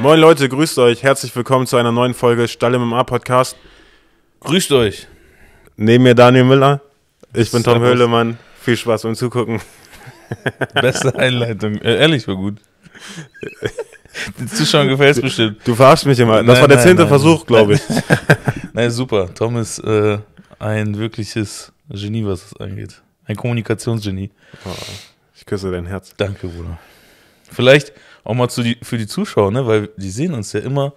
Moin Leute, grüßt euch. Herzlich willkommen zu einer neuen Folge Stall im MMA Podcast. Grüßt euch. Neben mir Daniel Müller. Ich bin Tom Höhlemann. Viel Spaß beim Zugucken. Beste Einleitung. Äh, ehrlich, war gut. Den Zuschauern gefällt es bestimmt. Du verarschst mich immer. Das nein, war der zehnte Versuch, glaube ich. nein, super. Tom ist äh, ein wirkliches Genie, was das angeht. Ein Kommunikationsgenie. Oh, ich küsse dein Herz. Danke, Bruder. Vielleicht, auch mal die, für die Zuschauer, ne? weil die sehen uns ja immer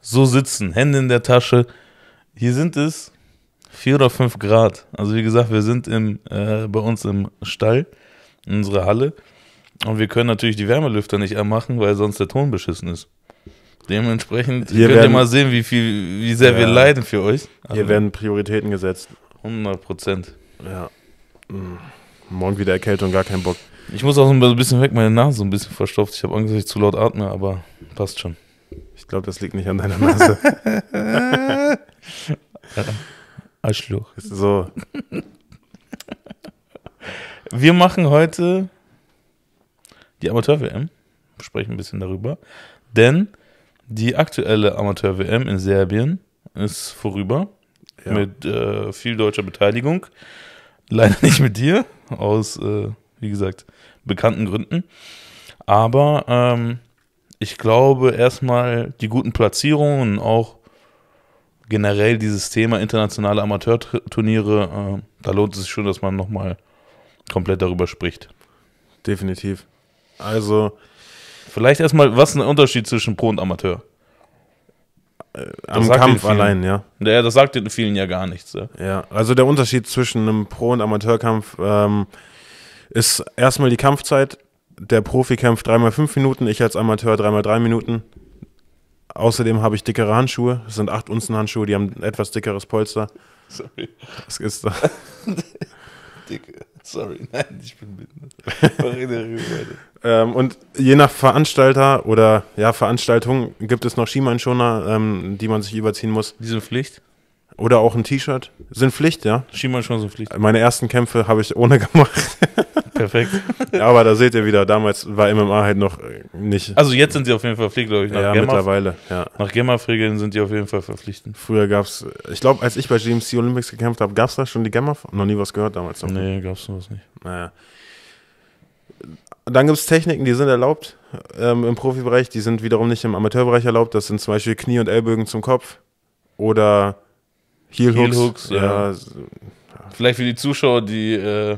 so sitzen, Hände in der Tasche. Hier sind es vier oder fünf Grad. Also wie gesagt, wir sind im, äh, bei uns im Stall, in unserer Halle. Und wir können natürlich die Wärmelüfter nicht anmachen, weil sonst der Ton beschissen ist. Dementsprechend hier könnt werden, ihr mal sehen, wie viel, wie sehr ja, wir leiden für euch. Also hier werden Prioritäten gesetzt. 100 Prozent. Ja. Hm. Morgen wieder Erkältung, gar kein Bock. Ich muss auch so ein bisschen weg, meine Nase so ein bisschen verstopft. Ich habe Angst, dass ich zu laut atme, aber passt schon. Ich glaube, das liegt nicht an deiner Nase. Arschloch. So. Wir machen heute die Amateur-WM, sprechen ein bisschen darüber, denn die aktuelle Amateur-WM in Serbien ist vorüber ja. mit äh, viel deutscher Beteiligung. Leider nicht mit dir, aus äh, wie gesagt, bekannten Gründen. Aber ähm, ich glaube erstmal die guten Platzierungen und auch generell dieses Thema internationale Amateurturniere, äh, da lohnt es sich schon, dass man nochmal komplett darüber spricht. Definitiv. Also. Vielleicht erstmal, was ist der Unterschied zwischen Pro und Amateur? Äh, am Kampf vielen, allein, ja. Ja, das sagt den vielen ja gar nichts. Ja, ja also der Unterschied zwischen einem Pro- und Amateurkampf ähm, ist erstmal die Kampfzeit. Der Profi kämpft dreimal fünf Minuten, ich als Amateur dreimal drei Minuten. Außerdem habe ich dickere Handschuhe. Das sind acht Unzen Handschuhe, die haben etwas dickeres Polster. Sorry. Was ist da? Dicke. Sorry, nein, ich bin blind. ähm, und je nach Veranstalter oder ja, Veranstaltung gibt es noch Schienbeinschoner, ähm, die man sich überziehen muss. Diese Pflicht? Oder auch ein T-Shirt. Sind Pflicht, ja? schon so Pflicht. Meine ersten Kämpfe habe ich ohne gemacht. Perfekt. Aber da seht ihr wieder, damals war MMA halt noch äh, nicht. Also jetzt sind sie auf jeden Fall Pflicht, glaube ich. ja, Gemma, mittlerweile. Ja. Nach gemma regeln sind die auf jeden Fall verpflichtend. Früher gab es, ich glaube, als ich bei GMC Olympics gekämpft habe, gab es da schon die GEMAF? Noch nie was gehört damals. Noch. Nee, gab es sowas nicht. Naja. Dann gibt es Techniken, die sind erlaubt ähm, im Profibereich, die sind wiederum nicht im Amateurbereich erlaubt. Das sind zum Beispiel Knie und Ellbögen zum Kopf oder Heel Hooks. Heel -Hooks ja. ja. Vielleicht für die Zuschauer, die äh,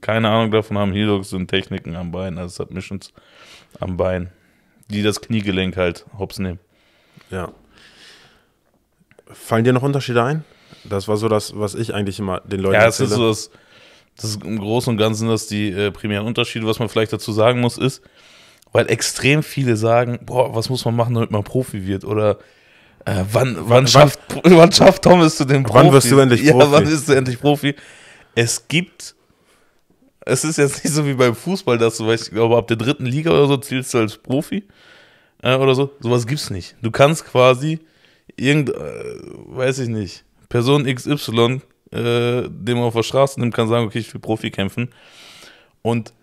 keine Ahnung davon haben, Heel Hooks sind Techniken am Bein, also Submissions am Bein, die das Kniegelenk halt hops nehmen. Ja. Fallen dir noch Unterschiede ein? Das war so das, was ich eigentlich immer den Leuten Ja, es ist so das, das ist im Großen und Ganzen das die äh, primären Unterschiede. Was man vielleicht dazu sagen muss, ist, weil extrem viele sagen, boah, was muss man machen, damit man Profi wird? Oder äh, wann, wann, schafft, wann, wann schafft Thomas zu dem Profi? Wann wirst du endlich Profi? Ja, wann wirst du endlich Profi? Es gibt, es ist jetzt nicht so wie beim Fußball, dass du, weißt, ich glaube, ab der dritten Liga oder so zielst du als Profi äh, oder so. Sowas gibt's nicht. Du kannst quasi irgend, äh, weiß ich nicht, Person XY, äh, den man auf der Straße nimmt, kann sagen, okay, ich will Profi kämpfen. Und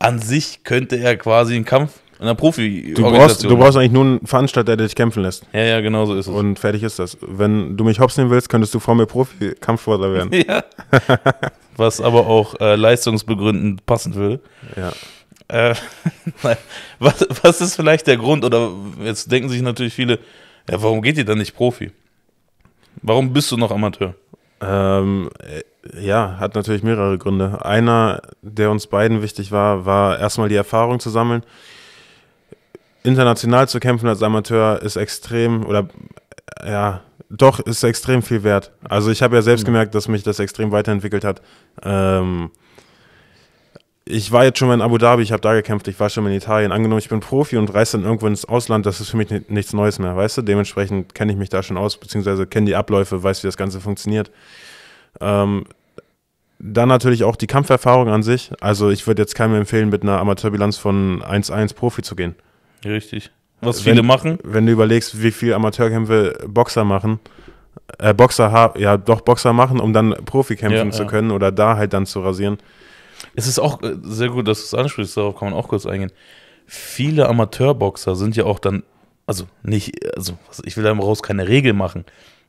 an sich könnte er quasi einen Kampf einer Profi. Du brauchst, du brauchst eigentlich nur einen Veranstalter, der dich kämpfen lässt. Ja, ja, genau so ist es. Und fertig ist das. Wenn du mich hops nehmen willst, könntest du vor mir Profi-Kampfsportler werden. ja. Was aber auch äh, leistungsbegründend passen würde. Ja. Äh, was, was ist vielleicht der Grund? Oder jetzt denken sich natürlich viele, ja, warum geht ihr dann nicht Profi? Warum bist du noch Amateur? Ähm, äh, ja, hat natürlich mehrere Gründe. Einer, der uns beiden wichtig war, war erstmal die Erfahrung zu sammeln international zu kämpfen als Amateur ist extrem oder ja, doch ist extrem viel wert. Also ich habe ja selbst mhm. gemerkt, dass mich das extrem weiterentwickelt hat. Ähm, ich war jetzt schon mal in Abu Dhabi, ich habe da gekämpft, ich war schon mal in Italien. Angenommen, ich bin Profi und reise dann irgendwo ins Ausland, das ist für mich nichts Neues mehr, weißt du? Dementsprechend kenne ich mich da schon aus, beziehungsweise kenne die Abläufe, weiß, wie das Ganze funktioniert. Ähm, dann natürlich auch die Kampferfahrung an sich. Also ich würde jetzt keinem empfehlen, mit einer Amateurbilanz von 1-1 Profi zu gehen. Richtig. Was wenn, viele machen. Wenn du überlegst, wie viele Amateurkämpfe Boxer machen, äh, Boxer haben, ja doch Boxer machen, um dann Profi kämpfen ja, zu ja. können oder da halt dann zu rasieren. Es ist auch äh, sehr gut, dass du es ansprichst, darauf kann man auch kurz eingehen. Viele Amateurboxer sind ja auch dann, also nicht, also ich will daraus keine Regel machen,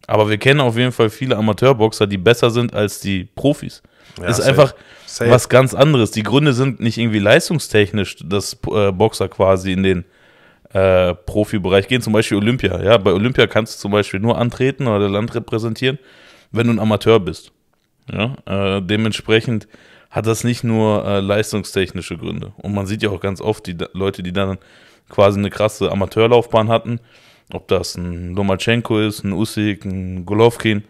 aber wir kennen auf jeden Fall viele Amateurboxer, die besser sind als die Profis. Ja, ist safe. einfach safe. was ganz anderes. Die Gründe sind nicht irgendwie leistungstechnisch, dass äh, Boxer quasi in den äh, Profibereich gehen, zum Beispiel Olympia. Ja, bei Olympia kannst du zum Beispiel nur antreten oder Land repräsentieren, wenn du ein Amateur bist. Ja, äh, dementsprechend hat das nicht nur äh, leistungstechnische Gründe. Und man sieht ja auch ganz oft die Leute, die dann quasi eine krasse Amateurlaufbahn hatten, ob das ein Lomachenko ist, ein Usyk, ein Golovkin,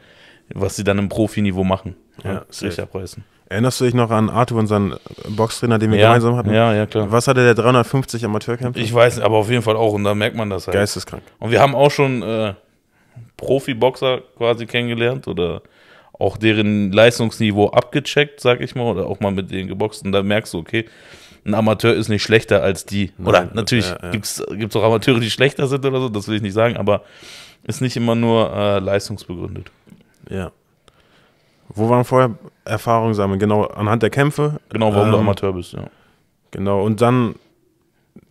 was sie dann im Profiniveau machen. Ja, sicher Preußen. Erinnerst du dich noch an Arthur, unseren Boxtrainer, den wir ja, gemeinsam hatten? Ja, ja, klar. Was hatte der 350 Amateurkämpfer? Ich weiß, aber auf jeden Fall auch. Und da merkt man das halt. Geisteskrank. Und wir haben auch schon äh, Profi-Boxer quasi kennengelernt oder auch deren Leistungsniveau abgecheckt, sag ich mal, oder auch mal mit denen geboxt. Und da merkst du, okay, ein Amateur ist nicht schlechter als die. Nein, oder natürlich ja, ja. gibt's es auch Amateure, die schlechter sind oder so, das will ich nicht sagen, aber ist nicht immer nur äh, leistungsbegründet. Ja. Wo waren vorher Erfahrungen sammeln? Genau, anhand der Kämpfe. Genau, warum ähm, du Amateur bist, ja. Genau, und dann,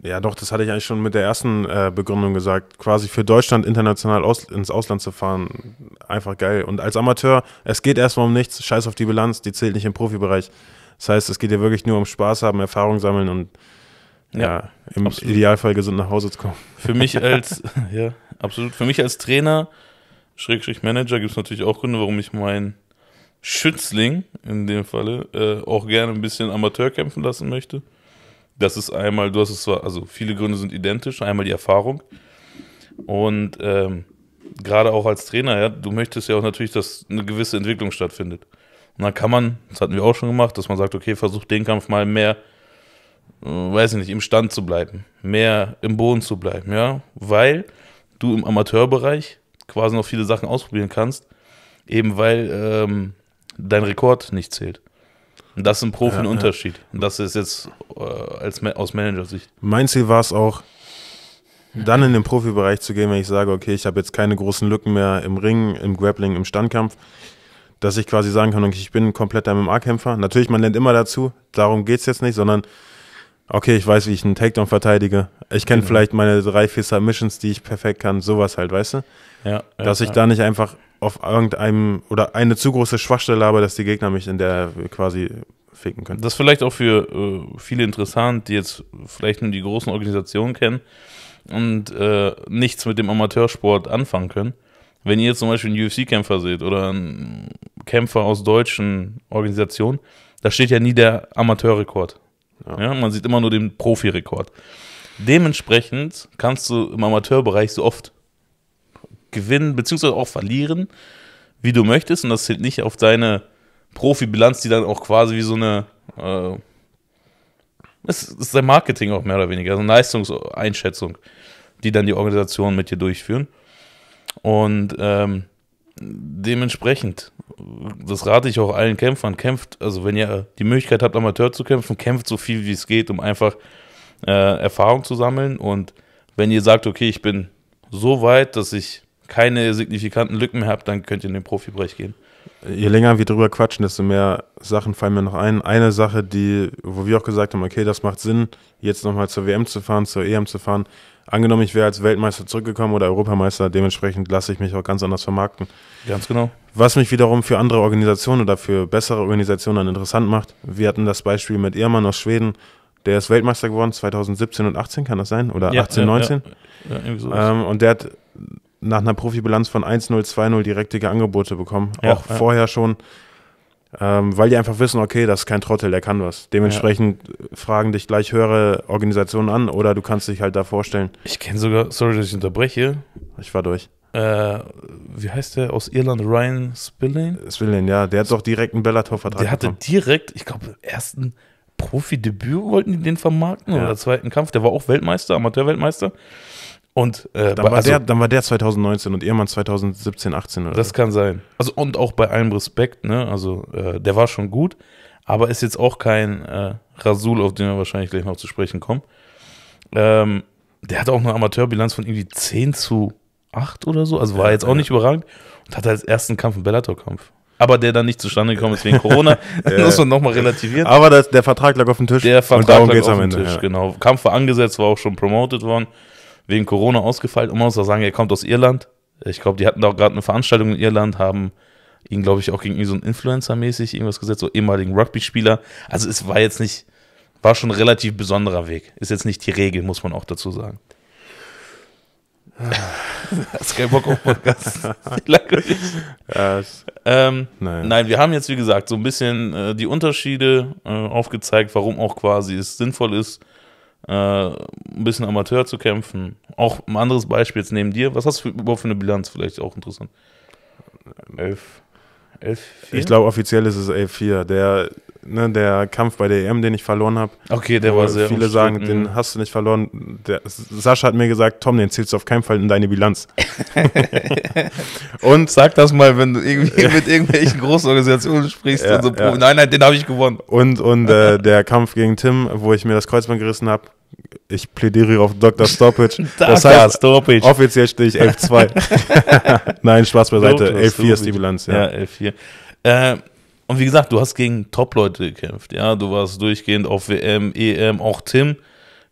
ja doch, das hatte ich eigentlich schon mit der ersten äh, Begründung gesagt, quasi für Deutschland international aus, ins Ausland zu fahren, einfach geil. Und als Amateur, es geht erstmal um nichts, scheiß auf die Bilanz, die zählt nicht im Profibereich. Das heißt, es geht dir wirklich nur um Spaß haben, Erfahrung sammeln und ja, ja im absolut. Idealfall gesund nach Hause zu kommen. Für mich als, ja, absolut. Für mich als Trainer, Schrägstrich Manager, gibt es natürlich auch Gründe, warum ich meinen Schützling in dem Falle äh, auch gerne ein bisschen Amateur kämpfen lassen möchte. Das ist einmal, du hast es zwar, also viele Gründe sind identisch, einmal die Erfahrung und ähm, gerade auch als Trainer, ja, du möchtest ja auch natürlich, dass eine gewisse Entwicklung stattfindet. Und dann kann man, das hatten wir auch schon gemacht, dass man sagt, okay, versuch den Kampf mal mehr, äh, weiß ich nicht, im Stand zu bleiben, mehr im Boden zu bleiben, ja, weil du im Amateurbereich quasi noch viele Sachen ausprobieren kannst, eben weil ähm, dein Rekord nicht zählt. Und das ist ein Profi-Unterschied. Und das ist jetzt äh, als, aus Managersicht. Mein Ziel war es auch, dann in den Profibereich zu gehen, wenn ich sage, okay, ich habe jetzt keine großen Lücken mehr im Ring, im Grappling, im Standkampf, dass ich quasi sagen kann, okay, ich bin ein kompletter MMA-Kämpfer. Natürlich, man lernt immer dazu, darum geht es jetzt nicht, sondern okay, ich weiß, wie ich einen Takedown verteidige. Ich kenne genau. vielleicht meine drei, vier Submissions, die ich perfekt kann, sowas halt, weißt du? Ja, dass ja, ich ja. da nicht einfach auf irgendeinem oder eine zu große Schwachstelle habe, dass die Gegner mich in der quasi ficken können. Das ist vielleicht auch für äh, viele interessant, die jetzt vielleicht nur die großen Organisationen kennen und äh, nichts mit dem Amateursport anfangen können. Wenn ihr jetzt zum Beispiel einen UFC-Kämpfer seht oder einen Kämpfer aus deutschen Organisationen, da steht ja nie der Amateurrekord. Ja. ja. man sieht immer nur den Profirekord. Dementsprechend kannst du im Amateurbereich so oft gewinnen, beziehungsweise auch verlieren, wie du möchtest. Und das zählt nicht auf deine Profibilanz, die dann auch quasi wie so eine. Äh, das ist dein Marketing auch mehr oder weniger, also eine Leistungseinschätzung, die dann die Organisationen mit dir durchführen. Und ähm, dementsprechend, das rate ich auch allen Kämpfern, kämpft, also wenn ihr die Möglichkeit habt, Amateur zu kämpfen, kämpft so viel wie es geht, um einfach äh, Erfahrung zu sammeln. Und wenn ihr sagt, okay, ich bin so weit, dass ich keine signifikanten Lücken mehr habt, dann könnt ihr in den Profibereich gehen. Je länger wir drüber quatschen, desto mehr Sachen fallen mir noch ein. Eine Sache, die, wo wir auch gesagt haben, okay, das macht Sinn, jetzt nochmal zur WM zu fahren, zur EM zu fahren. Angenommen, ich wäre als Weltmeister zurückgekommen oder Europameister, dementsprechend lasse ich mich auch ganz anders vermarkten. Ganz genau. Was mich wiederum für andere Organisationen oder für bessere Organisationen dann interessant macht. Wir hatten das Beispiel mit Irmann aus Schweden, der ist Weltmeister geworden 2017 und 18, kann das sein? Oder ja, 18, ja, 19? Ja, ja irgendwie so. Ähm, und der hat nach einer Profibilanz von 1-0, 2-0 direktige Angebote bekommen. Ja, auch ja. vorher schon. Ähm, weil die einfach wissen, okay, das ist kein Trottel, der kann was. Dementsprechend ja. Äh, fragen dich gleich höhere Organisationen an oder du kannst dich halt da vorstellen. Ich kenne sogar, sorry, dass ich unterbreche. Ich war durch. Äh, wie heißt der aus Irland? Ryan Spillane? Spillane, ja. Der hat auch direkt einen Bellator-Vertrag Der hatte bekommen. direkt, ich glaube, ersten Profi-Debüt wollten die den vermarkten ja. oder zweiten Kampf. Der war auch Weltmeister, Amateur-Weltmeister. Und, äh, dann, war also, der, dann war der 2019 und Ehemann 2017, 18 oder Das kann sein. Also und auch bei allem Respekt, ne? Also äh, der war schon gut, aber ist jetzt auch kein äh, Rasul, auf den wir wahrscheinlich gleich noch zu sprechen kommen. Ähm, der hatte auch eine Amateurbilanz von irgendwie 10 zu 8 oder so, also war jetzt auch nicht überragend und hatte als ersten Kampf einen Bellator-Kampf. Aber der dann nicht zustande gekommen ist wegen Corona, ja. muss man nochmal relativieren. Aber das, der Vertrag lag auf dem Tisch. Der Vertrag und darum lag geht's auf am Ende. Tisch, ja. genau. Kampf war angesetzt, war auch schon promoted worden wegen Corona ausgefallen. Und man muss auch sagen, er kommt aus Irland. Ich glaube, die hatten da auch gerade eine Veranstaltung in Irland, haben ihn, glaube ich, auch gegen so einen Influencer-mäßig irgendwas gesetzt, so ehemaligen Rugby-Spieler. Also es war jetzt nicht, war schon ein relativ besonderer Weg. Ist jetzt nicht die Regel, muss man auch dazu sagen. Hast keinen Bock auf Podcast. ähm, nein. nein. wir haben jetzt, wie gesagt, so ein bisschen äh, die Unterschiede äh, aufgezeigt, warum auch quasi es sinnvoll ist, äh, ein bisschen Amateur zu kämpfen. Auch ein anderes Beispiel jetzt neben dir. Was hast du überhaupt für eine Bilanz? Vielleicht auch interessant. 11, 11-4? Ich glaube, offiziell ist es 11-4. Der, ne, der Kampf bei der EM, den ich verloren habe. Okay, der war sehr Viele sagen, den mhm. hast du nicht verloren. Der, Sascha hat mir gesagt, Tom, den zählst du auf keinen Fall in deine Bilanz. und sag das mal, wenn du irgendwie mit irgendwelchen Großorganisationen sprichst. Ja, so, ja. Nein, nein, den habe ich gewonnen. Und, und äh, der Kampf gegen Tim, wo ich mir das Kreuzband gerissen habe, ich plädiere auf Dr. Stoppage. das heißt, Stoppage. offiziell stehe ich 11-2. Nein, Spaß beiseite. 11-4 ist die Bilanz. Ja, ja 11-4. Äh, und wie gesagt, du hast gegen Top-Leute gekämpft. Ja, du warst durchgehend auf WM, EM, auch Tim.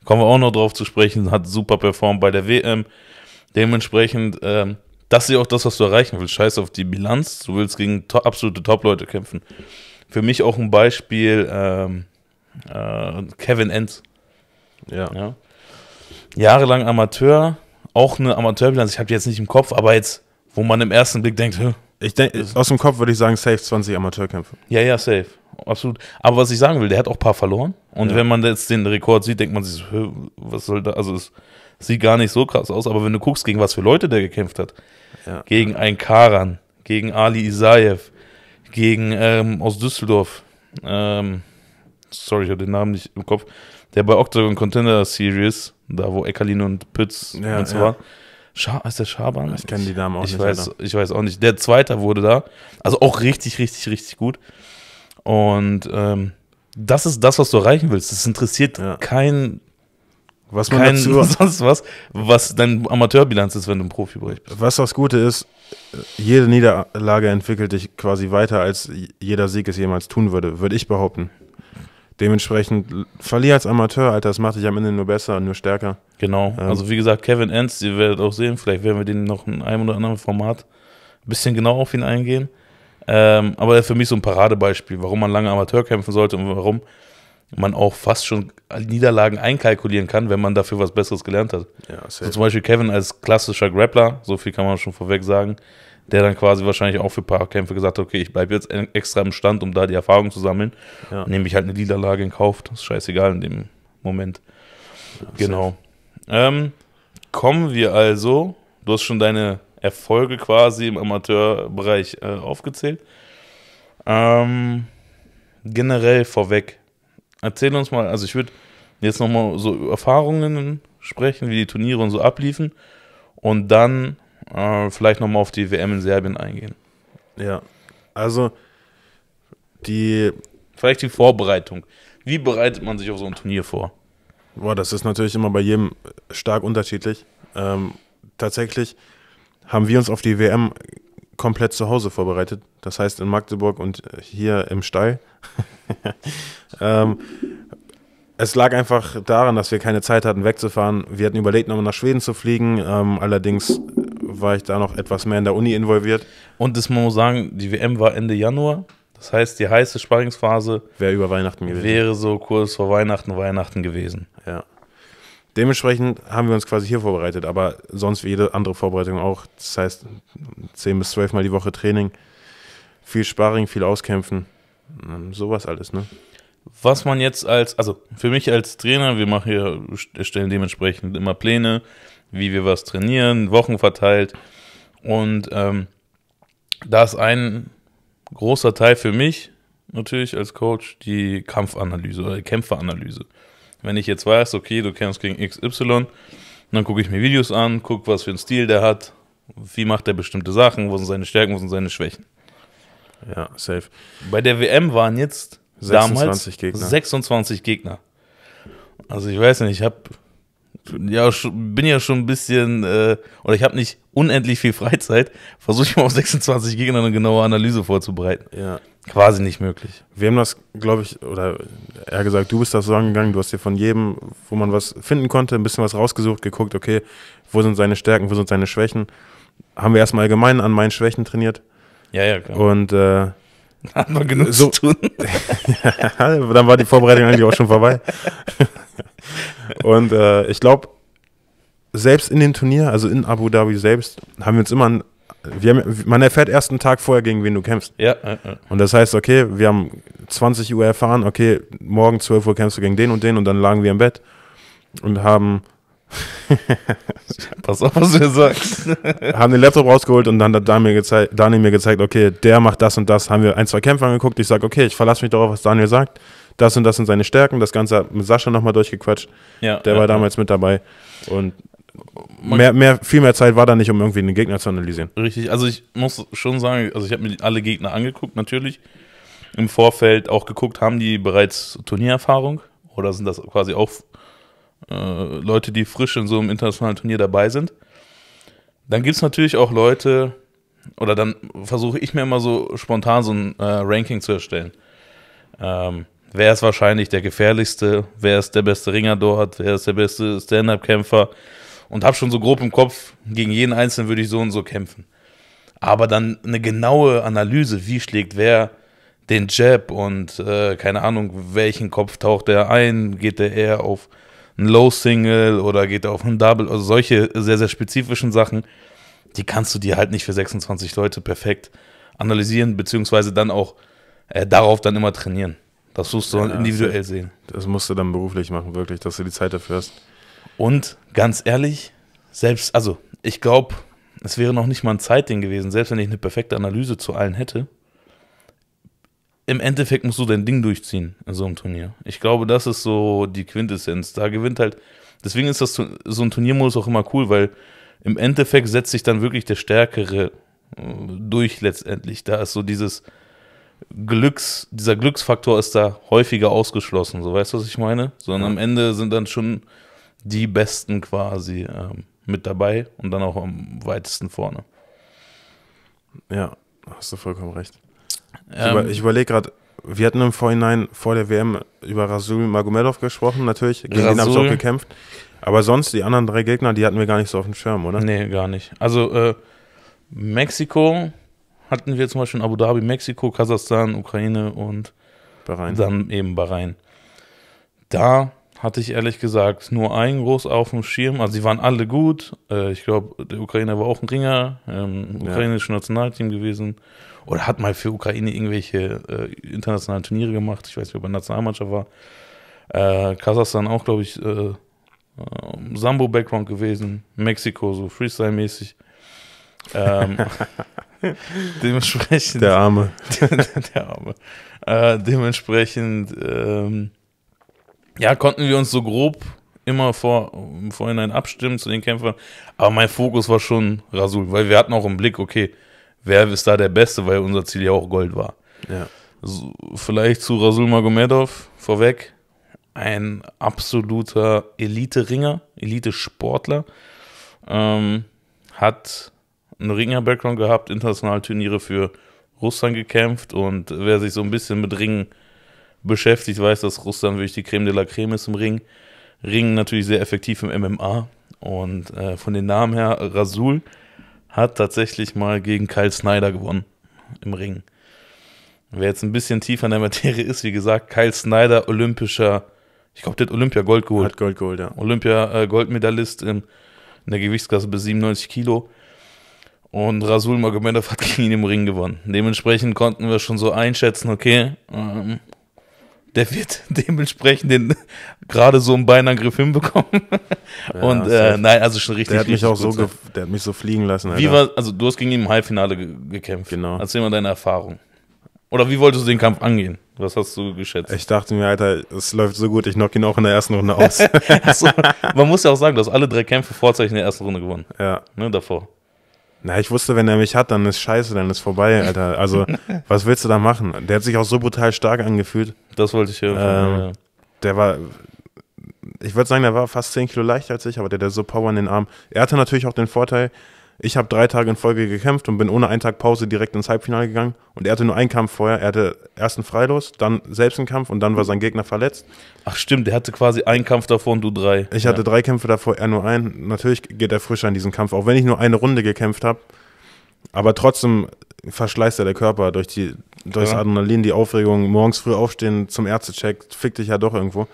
Kommen wir auch noch drauf zu sprechen. Hat super performt bei der WM. Dementsprechend, ähm, das ist ja auch das, was du erreichen willst. Scheiß auf die Bilanz. Du willst gegen to absolute Top-Leute kämpfen. Für mich auch ein Beispiel ähm, äh, Kevin Enz. Ja. ja. Jahrelang Amateur, auch eine Amateurbilanz. Ich habe die jetzt nicht im Kopf, aber jetzt, wo man im ersten Blick denkt, Hö. ich denke, also aus dem Kopf würde ich sagen, safe 20 Amateurkämpfe. Ja, ja, safe. Absolut. Aber was ich sagen will, der hat auch ein paar verloren. Und ja. wenn man jetzt den Rekord sieht, denkt man sich, Hö, was soll da, also es sieht gar nicht so krass aus. Aber wenn du guckst, gegen was für Leute der gekämpft hat, ja. gegen einen Karan, gegen Ali Isaev, gegen ähm, aus Düsseldorf, ähm, sorry, ich habe den Namen nicht im Kopf, der bei Octagon Contender Series, da wo Eckerlin und Pütz ja, und so ja. war. Scha ist der Schaban? Ich kenne die Namen auch ich nicht. Weiß, ich weiß auch nicht. Der Zweiter wurde da. Also auch richtig, richtig, richtig gut. Und ähm, das ist das, was du erreichen willst. Das interessiert ja. kein was man kein dazu sonst was, was deine Amateurbilanz ist, wenn du ein Profi bist. Was das Gute ist, jede Niederlage entwickelt dich quasi weiter, als jeder Sieg es jemals tun würde, würde ich behaupten. Dementsprechend verlier als Amateur, Alter, das macht dich am Ende nur besser und nur stärker. Genau. Ähm. Also wie gesagt, Kevin Ernst, ihr werdet auch sehen, vielleicht werden wir den noch in einem oder anderen Format ein bisschen genau auf ihn eingehen. Ähm, aber er ist für mich so ein Paradebeispiel, warum man lange Amateur kämpfen sollte und warum man auch fast schon Niederlagen einkalkulieren kann, wenn man dafür was Besseres gelernt hat. Ja, so also zum Beispiel Kevin als klassischer Grappler, so viel kann man schon vorweg sagen, der dann quasi wahrscheinlich auch für ein paar Kämpfe gesagt hat, okay, ich bleibe jetzt extra im Stand, um da die Erfahrung zu sammeln. Ja. nehme ich halt eine Niederlage in Kauf. Das ist scheißegal in dem Moment. Ja, genau. Ähm, kommen wir also, du hast schon deine Erfolge quasi im Amateurbereich äh, aufgezählt. Ähm, generell vorweg, erzähl uns mal, also ich würde jetzt nochmal so Erfahrungen sprechen, wie die Turniere und so abliefen. Und dann äh, vielleicht nochmal auf die WM in Serbien eingehen. Ja, also die. Vielleicht die Vorbereitung. Wie bereitet man sich auf so ein Turnier vor? Boah, das ist natürlich immer bei jedem stark unterschiedlich. Ähm, tatsächlich haben wir uns auf die WM komplett zu Hause vorbereitet. Das heißt in Magdeburg und hier im Stall. ähm, es lag einfach daran, dass wir keine Zeit hatten, wegzufahren. Wir hatten überlegt, nochmal nach Schweden zu fliegen. Ähm, allerdings war ich da noch etwas mehr in der Uni involviert. Und das muss man sagen, die WM war Ende Januar. Das heißt, die heiße Sparringsphase wäre über Weihnachten gewesen. Wäre so kurz vor Weihnachten, Weihnachten gewesen. Ja. Dementsprechend haben wir uns quasi hier vorbereitet, aber sonst wie jede andere Vorbereitung auch. Das heißt, 10 bis 12 Mal die Woche Training, viel Sparring, viel Auskämpfen, ähm, sowas alles, ne? Was man jetzt als, also für mich als Trainer, wir machen hier, stellen dementsprechend immer Pläne, wie wir was trainieren, Wochen verteilt. Und ähm, da ist ein großer Teil für mich natürlich als Coach die Kampfanalyse oder die Kämpferanalyse. Wenn ich jetzt weiß, okay, du kämpfst gegen XY, dann gucke ich mir Videos an, gucke, was für einen Stil der hat, wie macht er bestimmte Sachen, wo sind seine Stärken, wo sind seine Schwächen. Ja, safe. Bei der WM waren jetzt 26 damals Gegner. 26 Gegner. Also ich weiß nicht, ich habe ja, bin ja schon ein bisschen, äh, oder ich habe nicht unendlich viel Freizeit, versuche ich mal auf 26 Gegner eine genaue Analyse vorzubereiten. Ja. Quasi nicht möglich. Wir haben das, glaube ich, oder eher gesagt, du bist das so angegangen, du hast dir von jedem, wo man was finden konnte, ein bisschen was rausgesucht, geguckt, okay, wo sind seine Stärken, wo sind seine Schwächen. Haben wir erstmal allgemein an meinen Schwächen trainiert. Ja, ja, klar. Und äh, haben wir genug so, zu tun. ja, dann war die Vorbereitung eigentlich auch schon vorbei. Und äh, ich glaube, selbst in den Turnier, also in Abu Dhabi selbst, haben wir uns immer ein, wir haben, man erfährt erst einen Tag vorher, gegen wen du kämpfst. Ja, ja, ja. Und das heißt, okay, wir haben 20 Uhr erfahren, okay, morgen 12 Uhr kämpfst du gegen den und den und dann lagen wir im Bett und haben. Pass auf, was du hier sagst. haben den Laptop rausgeholt und dann hat Daniel, gezei Daniel mir gezeigt, okay, der macht das und das. Haben wir ein, zwei Kämpfe angeguckt. Ich sage, okay, ich verlasse mich darauf, was Daniel sagt das und das sind seine Stärken. Das Ganze hat mit Sascha nochmal durchgequatscht. Ja, der ja, war damals mit dabei. Und mehr, mehr, viel mehr Zeit war da nicht, um irgendwie den Gegner zu analysieren. Richtig, also ich muss schon sagen, also ich habe mir alle Gegner angeguckt, natürlich. Im Vorfeld auch geguckt, haben die bereits Turniererfahrung oder sind das quasi auch äh, Leute, die frisch in so einem internationalen Turnier dabei sind. Dann gibt es natürlich auch Leute, oder dann versuche ich mir immer so spontan so ein äh, Ranking zu erstellen. Ähm, wer ist wahrscheinlich der gefährlichste, wer ist der beste Ringer dort, wer ist der beste Stand-Up-Kämpfer und habe schon so grob im Kopf, gegen jeden Einzelnen würde ich so und so kämpfen. Aber dann eine genaue Analyse, wie schlägt wer den Jab und äh, keine Ahnung, welchen Kopf taucht er ein, geht er eher auf einen Low-Single oder geht er auf einen Double, also solche sehr, sehr spezifischen Sachen, die kannst du dir halt nicht für 26 Leute perfekt analysieren, beziehungsweise dann auch äh, darauf dann immer trainieren. Das musst du ja, individuell das, sehen. Das musst du dann beruflich machen, wirklich, dass du die Zeit dafür hast. Und ganz ehrlich, selbst, also ich glaube, es wäre noch nicht mal ein Zeitding gewesen, selbst wenn ich eine perfekte Analyse zu allen hätte. Im Endeffekt musst du dein Ding durchziehen in so einem Turnier. Ich glaube, das ist so die Quintessenz. Da gewinnt halt, deswegen ist das so ein Turniermodus auch immer cool, weil im Endeffekt setzt sich dann wirklich der Stärkere äh, durch letztendlich. Da ist so dieses, Glücks, dieser Glücksfaktor ist da häufiger ausgeschlossen, so weißt du, was ich meine? Sondern am Ende sind dann schon die Besten quasi ähm, mit dabei und dann auch am weitesten vorne. Ja, hast du vollkommen recht. Ähm, ich, über, ich überlege gerade, wir hatten im Vorhinein vor der WM über Rasul Magomedov gesprochen, natürlich. Gegen Rasul. den haben sie auch gekämpft. Aber sonst die anderen drei Gegner, die hatten wir gar nicht so auf dem Schirm, oder? Nee, gar nicht. Also äh, Mexiko hatten wir zum Beispiel in Abu Dhabi, Mexiko, Kasachstan, Ukraine und Bahrain. dann eben Bahrain. Da hatte ich ehrlich gesagt nur einen groß auf dem Schirm. Also sie waren alle gut. Äh, ich glaube, der Ukrainer war auch ein Ringer, ähm, ukrainisches ja. Nationalteam gewesen. Oder hat mal für Ukraine irgendwelche äh, internationalen Turniere gemacht. Ich weiß nicht, ob er Nationalmannschaft war. Äh, Kasachstan auch, glaube ich, äh, ähm, Sambo-Background gewesen. Mexiko, so Freestyle-mäßig. Ähm, dementsprechend. Der Arme. der Arme. Äh, dementsprechend, ähm, ja, konnten wir uns so grob immer vor, im Vorhinein abstimmen zu den Kämpfern. Aber mein Fokus war schon Rasul, weil wir hatten auch im Blick, okay, wer ist da der Beste, weil unser Ziel ja auch Gold war. Ja. So, vielleicht zu Rasul Magomedov vorweg. Ein absoluter Elite-Ringer, Elite-Sportler. Ähm, hat einen Ringer-Background gehabt, internationale Turniere für Russland gekämpft und wer sich so ein bisschen mit Ringen beschäftigt, weiß, dass Russland wirklich die Creme de la Creme ist im Ring. Ringen natürlich sehr effektiv im MMA und äh, von den Namen her, Rasul hat tatsächlich mal gegen Kyle Snyder gewonnen im Ring. Wer jetzt ein bisschen tiefer in der Materie ist, wie gesagt, Kyle Snyder, olympischer, ich glaube, der hat Olympia Gold geholt. Hat Gold geholt, ja. Olympia äh, Goldmedaillist in, in der Gewichtsklasse bis 97 Kilo und Rasul Magomedov hat gegen ihn im Ring gewonnen. Dementsprechend konnten wir schon so einschätzen, okay, ähm, der wird dementsprechend den gerade so einen Beinangriff hinbekommen. Ja, und äh, nein, also schon richtig. Der hat mich auch so, der hat mich so fliegen lassen. Alter. Wie war, also du hast gegen ihn im Halbfinale ge- gekämpft. Genau. Erzähl mal deine Erfahrung. Oder wie wolltest du den Kampf angehen? Was hast du geschätzt? Ich dachte mir, Alter, es läuft so gut, ich knock ihn auch in der ersten Runde aus. so, man muss ja auch sagen, du hast alle drei Kämpfe vorzeitig in der ersten Runde gewonnen. Ja. Ne, davor. Na, ich wusste, wenn er mich hat, dann ist scheiße, dann ist vorbei, Alter. Also, was willst du da machen? Der hat sich auch so brutal stark angefühlt. Das wollte ich hören. Ähm, ja. Der war, ich würde sagen, der war fast 10 Kilo leichter als ich, aber der hatte so Power in den Arm. Er hatte natürlich auch den Vorteil, ich habe drei Tage in Folge gekämpft und bin ohne einen Tag Pause direkt ins Halbfinale gegangen. Und er hatte nur einen Kampf vorher. Er hatte erst einen Freilos, dann selbst einen Kampf und dann war sein Gegner verletzt. Ach stimmt, der hatte quasi einen Kampf davor und du drei. Ich hatte drei Kämpfe davor, er nur einen. Natürlich geht er frischer in diesen Kampf, auch wenn ich nur eine Runde gekämpft habe. Aber trotzdem verschleißt er der Körper durch die, durchs ja. Adrenalin, die Aufregung, morgens früh aufstehen, zum Ärztecheck, fickt dich ja doch irgendwo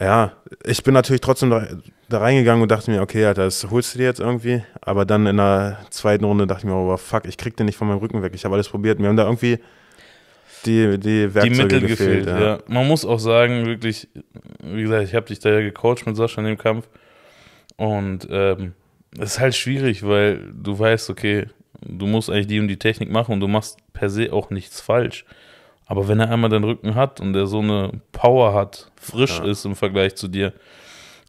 ja, ich bin natürlich trotzdem da, reingegangen und dachte mir, okay, Alter, das holst du dir jetzt irgendwie. Aber dann in der zweiten Runde dachte ich mir, oh fuck, ich krieg den nicht von meinem Rücken weg. Ich habe alles probiert. Wir haben da irgendwie die, die Werkzeuge die Mittel gefehlt. gefehlt ja. ja. Man muss auch sagen, wirklich, wie gesagt, ich habe dich da ja gecoacht mit Sascha in dem Kampf. Und ähm, es ist halt schwierig, weil du weißt, okay, du musst eigentlich die und die Technik machen und du machst per se auch nichts falsch. Aber wenn er einmal den Rücken hat und der so eine Power hat, frisch ja. ist im Vergleich zu dir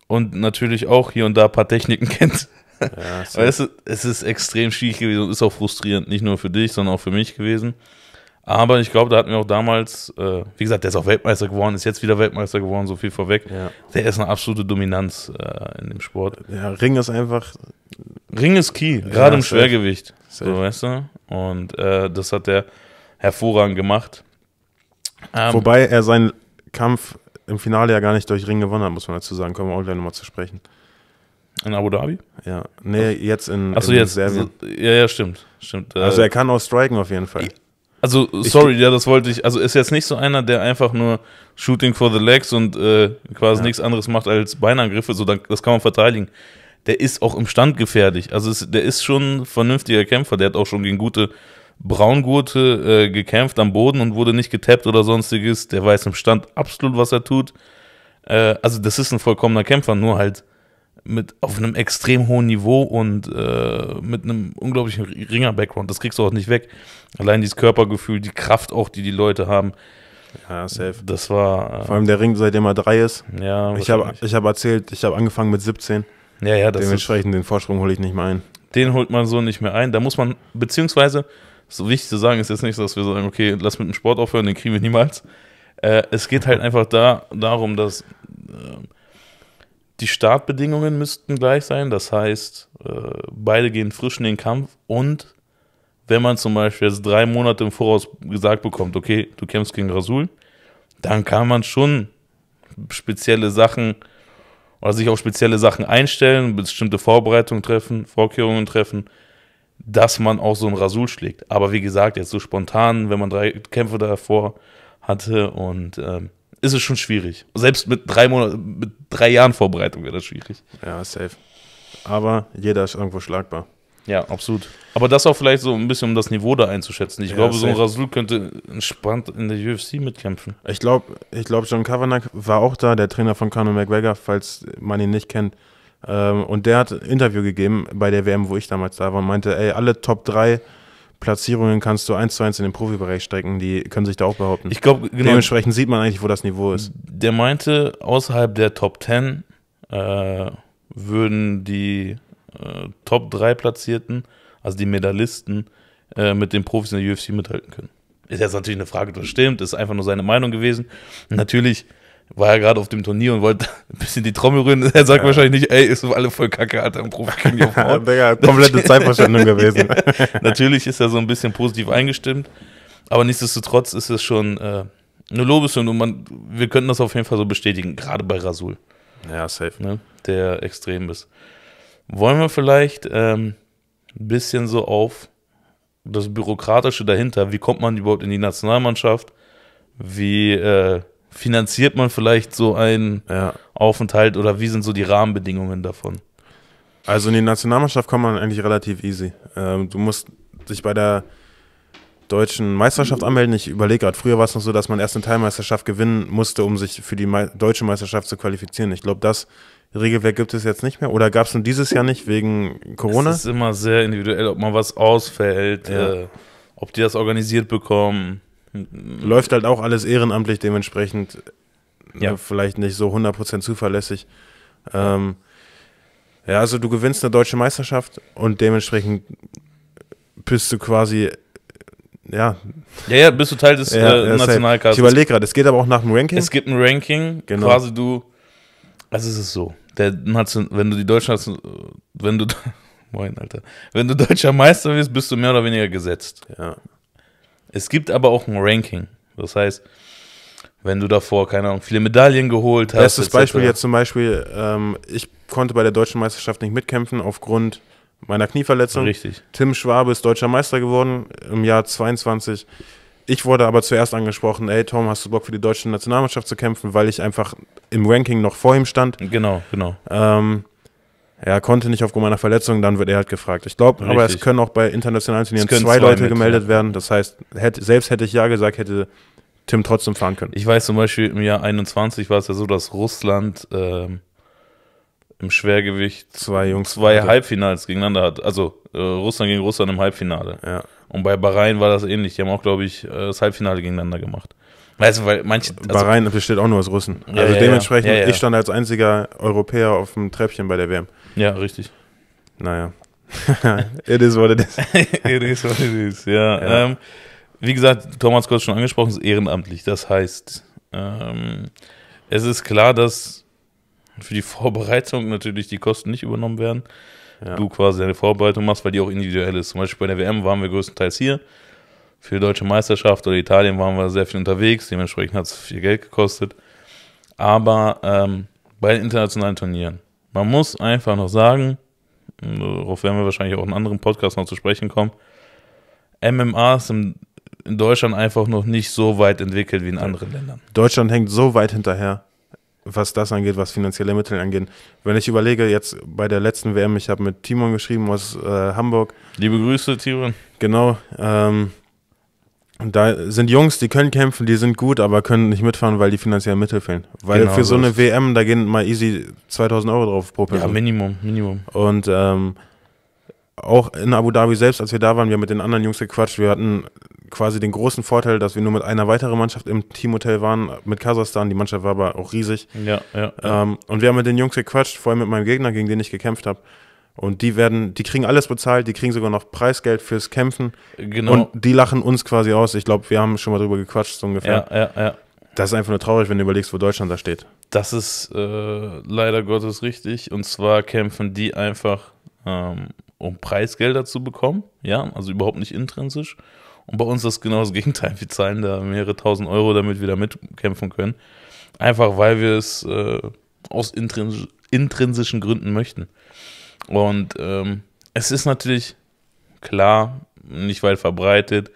und natürlich auch hier und da ein paar Techniken kennt, ja, so. weißt du, es ist extrem schwierig gewesen und ist auch frustrierend, nicht nur für dich, sondern auch für mich gewesen. Aber ich glaube, da hatten wir auch damals, äh, wie gesagt, der ist auch Weltmeister geworden, ist jetzt wieder Weltmeister geworden, so viel vorweg. Ja. Der ist eine absolute Dominanz äh, in dem Sport. Ja, Ring ist einfach. Ring ist key, ja, gerade im Schwergewicht. Safe. So, weißt du? Und äh, das hat der hervorragend gemacht. Ähm, Wobei er seinen Kampf im Finale ja gar nicht durch Ring gewonnen hat, muss man dazu sagen. Kommen wir auch gleich nochmal zu sprechen. In Abu Dhabi? Ja. Nee, jetzt in, Achso, in jetzt. Serbien. Ja, ja, stimmt. stimmt. Äh, also er kann auch striken auf jeden Fall. Also, sorry, ich, ja, das wollte ich. Also ist jetzt nicht so einer, der einfach nur Shooting for the Legs und äh, quasi ja. nichts anderes macht als Beinangriffe. So, das kann man verteidigen. Der ist auch im Stand gefährlich. Also es, der ist schon ein vernünftiger Kämpfer. Der hat auch schon gegen gute Braungurte äh, gekämpft am Boden und wurde nicht getappt oder sonstiges. Der weiß im Stand absolut, was er tut. Äh, also, das ist ein vollkommener Kämpfer, nur halt mit auf einem extrem hohen Niveau und äh, mit einem unglaublichen Ringer-Background. Das kriegst du auch nicht weg. Allein dieses Körpergefühl, die Kraft auch, die die Leute haben. Ja, safe. Das war. Äh, Vor allem der Ring, seitdem er drei ist. Ja, ich habe ich hab erzählt, ich habe angefangen mit 17. Ja, ja, das Dementsprechend ist, den Vorsprung hole ich nicht mehr ein. Den holt man so nicht mehr ein. Da muss man, beziehungsweise, so wichtig zu sagen ist jetzt nicht, dass wir sagen, okay, lass mit dem Sport aufhören, den kriegen wir niemals. Äh, es geht halt einfach da, darum, dass äh, die Startbedingungen müssten gleich sein. Das heißt, äh, beide gehen frisch in den Kampf und wenn man zum Beispiel jetzt drei Monate im Voraus gesagt bekommt, okay, du kämpfst gegen Rasul, dann kann man schon spezielle Sachen oder sich auf spezielle Sachen einstellen, bestimmte Vorbereitungen treffen, Vorkehrungen treffen dass man auch so einen Rasul schlägt. Aber wie gesagt, jetzt so spontan, wenn man drei Kämpfe davor hatte und ähm, ist es schon schwierig. Selbst mit drei Monaten, mit drei Jahren Vorbereitung wäre das schwierig. Ja, safe. Aber jeder ist irgendwo schlagbar. Ja, absolut. Aber das auch vielleicht so ein bisschen, um das Niveau da einzuschätzen. Ich ja, glaube, so ein Rasul könnte entspannt in der UFC mitkämpfen. Ich glaube, ich glaub, John Kavanagh war auch da, der Trainer von Conor McGregor, falls man ihn nicht kennt. Ähm, und der hat ein Interview gegeben bei der WM, wo ich damals da war, und meinte, ey, alle Top 3 Platzierungen kannst du eins zu eins in den Profibereich strecken, die können sich da auch behaupten. Ich glaube, genau. Dementsprechend sieht man eigentlich, wo das Niveau ist. Der meinte, außerhalb der Top 10 äh, würden die äh, Top 3 Platzierten, also die Medaillisten, äh, mit den Profis in der UFC mithalten können. Ist jetzt natürlich eine Frage, das stimmt, ist einfach nur seine Meinung gewesen. Natürlich war ja gerade auf dem Turnier und wollte ein bisschen die Trommel rühren. Er sagt ja. wahrscheinlich nicht, ey, ist alle voll kacke, Alter, ein Profi kann ich auf den Digga, komplette Zeitverschwendung gewesen. Natürlich ist er so ein bisschen positiv eingestimmt, aber nichtsdestotrotz ist es schon äh, eine Lobeshymne und man, wir könnten das auf jeden Fall so bestätigen, gerade bei Rasul. Ja, safe. Ne, der extrem ist. Wollen wir vielleicht ähm, ein bisschen so auf das Bürokratische dahinter, wie kommt man überhaupt in die Nationalmannschaft, wie... Äh, finanziert man vielleicht so einen ja. Aufenthalt oder wie sind so die Rahmenbedingungen davon? Also in die Nationalmannschaft kommt man eigentlich relativ easy. Ähm, du musst dich bei der deutschen Meisterschaft anmelden. Ich überlege gerade, früher war es noch so, dass man erst eine Teilmeisterschaft gewinnen musste, um sich für die Me deutsche Meisterschaft zu qualifizieren. Ich glaube, das Regelwerk gibt es jetzt nicht mehr oder gab es nun dieses Jahr nicht wegen Corona? Es ist immer sehr individuell, ob man was ausfällt, ja. äh, ob die das organisiert bekommen. Läuft halt auch alles ehrenamtlich, dementsprechend ja. Ne, vielleicht nicht so 100% zuverlässig. Ähm, ja, also du gewinnst eine deutsche Meisterschaft und dementsprechend bist du quasi ja. Ja, ja, bist du Teil des ja, äh, Nationalkastes. Ich überlege gerade, es geht aber auch nach dem Ranking. Es gibt ein Ranking, genau. quasi du. Also es ist so, der Nation, wenn du die deutsche, wenn du, moin Alter, wenn du deutscher Meister wirst, bist du mehr oder weniger gesetzt. Ja. Es gibt aber auch ein Ranking. Das heißt, wenn du davor, keine Ahnung, viele Medaillen geholt hast. Bestes Beispiel jetzt zum Beispiel, ähm, ich konnte bei der deutschen Meisterschaft nicht mitkämpfen aufgrund meiner Knieverletzung. Richtig. Tim Schwabe ist deutscher Meister geworden im Jahr 22. Ich wurde aber zuerst angesprochen, ey Tom, hast du Bock für die deutsche Nationalmannschaft zu kämpfen, weil ich einfach im Ranking noch vor ihm stand. Genau, genau. Ähm, er konnte nicht aufgrund meiner Verletzung, dann wird er halt gefragt. Ich glaube, aber es können auch bei internationalen Turnieren zwei, zwei, Leute mit, gemeldet ja. werden. Das heißt, hätte, selbst hätte ich ja gesagt, hätte Tim trotzdem fahren können. Ich weiß zum Beispiel, im Jahr 21 war es ja so, dass Russland ähm, im Schwergewicht zwei, Jungs zwei Halbfinals gegeneinander hat. Also äh, Russland gegen Russland im Halbfinale. Ja. Und bei Bahrain war das ähnlich. Die haben auch, glaube ich, äh, das Halbfinale gegeneinander gemacht. Weißt du, weil manche. Also Bahrain besteht auch nur aus Russen. Ja, also ja, dementsprechend, ja, ich stand als einziger Europäer auf dem Treppchen bei der WM. Ja, richtig. Naja. it is what it is. it is what it is, ja. ja. Ähm, wie gesagt, Thomas Kurz schon angesprochen, ist ehrenamtlich. Das heißt, ähm, es ist klar, dass für die Vorbereitung natürlich die Kosten nicht übernommen werden. Ja. Du quasi deine Vorbereitung machst, weil die auch individuell ist. Zum Beispiel bei der WM waren wir größtenteils hier. Für die deutsche Meisterschaft oder Italien waren wir sehr viel unterwegs. Dementsprechend hat es viel Geld gekostet. Aber ähm, bei internationalen Turnieren man muss einfach noch sagen, darauf werden wir wahrscheinlich auch in anderen Podcasts noch zu sprechen kommen, MMA ist in Deutschland einfach noch nicht so weit entwickelt wie in anderen Ländern. Deutschland hängt so weit hinterher, was das angeht, was finanzielle Mittel angeht. Wenn ich überlege, jetzt bei der letzten WM, ich habe mit Timon geschrieben aus äh, Hamburg. Liebe Grüße, Timon. Genau. Ähm, da sind Jungs, die können kämpfen, die sind gut, aber können nicht mitfahren, weil die finanziellen Mittel fehlen. Weil genau, für so, eine WM, da gehen mal easy 2000 Euro drauf pro Person. Ja, Minimum, Minimum. Und ähm, auch in Abu Dhabi selbst, als wir da waren, wir haben mit den anderen Jungs gequatscht. Wir hatten quasi den großen Vorteil, dass wir nur mit einer weiteren Mannschaft im Teamhotel waren, mit Kasachstan. Die Mannschaft war aber auch riesig. Ja, ja. Ähm, und wir haben mit den Jungs gequatscht, vor allem mit meinem Gegner, gegen den ich gekämpft habe. Und die werden, die kriegen alles bezahlt, die kriegen sogar noch Preisgeld fürs Kämpfen. Genau. Und die lachen uns quasi aus. Ich glaube, wir haben schon mal drüber gequatscht, so ungefähr. Ja, ja, ja. Das ist einfach nur traurig, wenn du überlegst, wo Deutschland da steht. Das ist äh, leider Gottes richtig. Und zwar kämpfen die einfach, ähm, um Preisgelder zu bekommen. Ja, also überhaupt nicht intrinsisch. Und bei uns ist genau das Gegenteil. Wir zahlen da mehrere tausend Euro, damit wir da mitkämpfen können. Einfach weil wir es äh, aus intrinsischen Gründen möchten. Und ähm, es ist natürlich klar, nicht weit verbreitet.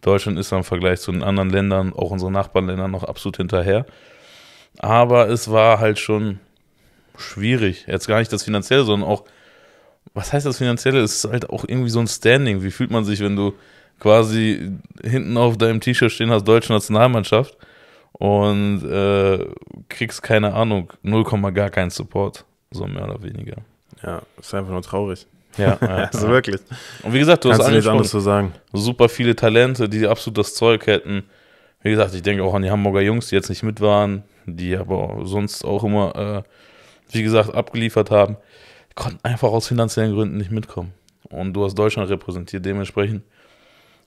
Deutschland ist im Vergleich zu den anderen Ländern, auch unseren Nachbarländern, noch absolut hinterher. Aber es war halt schon schwierig. Jetzt gar nicht das Finanzielle, sondern auch, was heißt das Finanzielle? Es ist halt auch irgendwie so ein Standing. Wie fühlt man sich, wenn du quasi hinten auf deinem T-Shirt stehen hast, deutsche Nationalmannschaft und äh, kriegst keine Ahnung, 0, gar keinen Support, so mehr oder weniger. Ja, ist einfach nur traurig. Ja, also wirklich. Und wie gesagt, du Kannst hast du nichts anderes zu sagen. Super viele Talente, die absolut das Zeug hätten. Wie gesagt, ich denke auch an die Hamburger Jungs, die jetzt nicht mit waren, die aber sonst auch immer, äh, wie gesagt, abgeliefert haben. konnten einfach aus finanziellen Gründen nicht mitkommen. Und du hast Deutschland repräsentiert. Dementsprechend